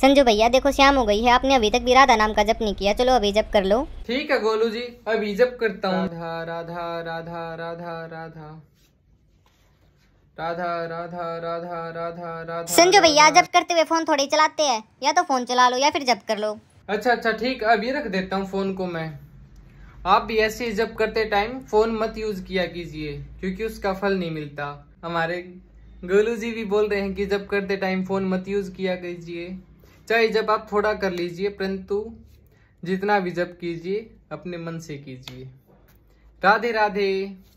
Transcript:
संजू भैया देखो शाम हो गई है आपने अभी तक भी राधा नाम का जप नहीं किया चलो अभी जप कर लो ठीक है गोलू जी अभी जप करता हूँ राधा राधा राधा राधा राधा राधा राधा राधा राधा राधा संजू भैया जब करते हुए फोन थोड़े चलाते हैं या तो फोन चला लो या फिर जब कर लो अच्छा अच्छा ठीक अभी रख देता हूँ फोन को मैं आप भी ऐसे जब करते टाइम फोन मत यूज किया कीजिए क्योंकि उसका फल नहीं मिलता हमारे गोलू जी भी बोल रहे हैं कि जब करते टाइम फोन मत यूज किया कीजिए चाहे जब आप थोड़ा कर लीजिए परंतु जितना भी जब कीजिए अपने मन से कीजिए राधे राधे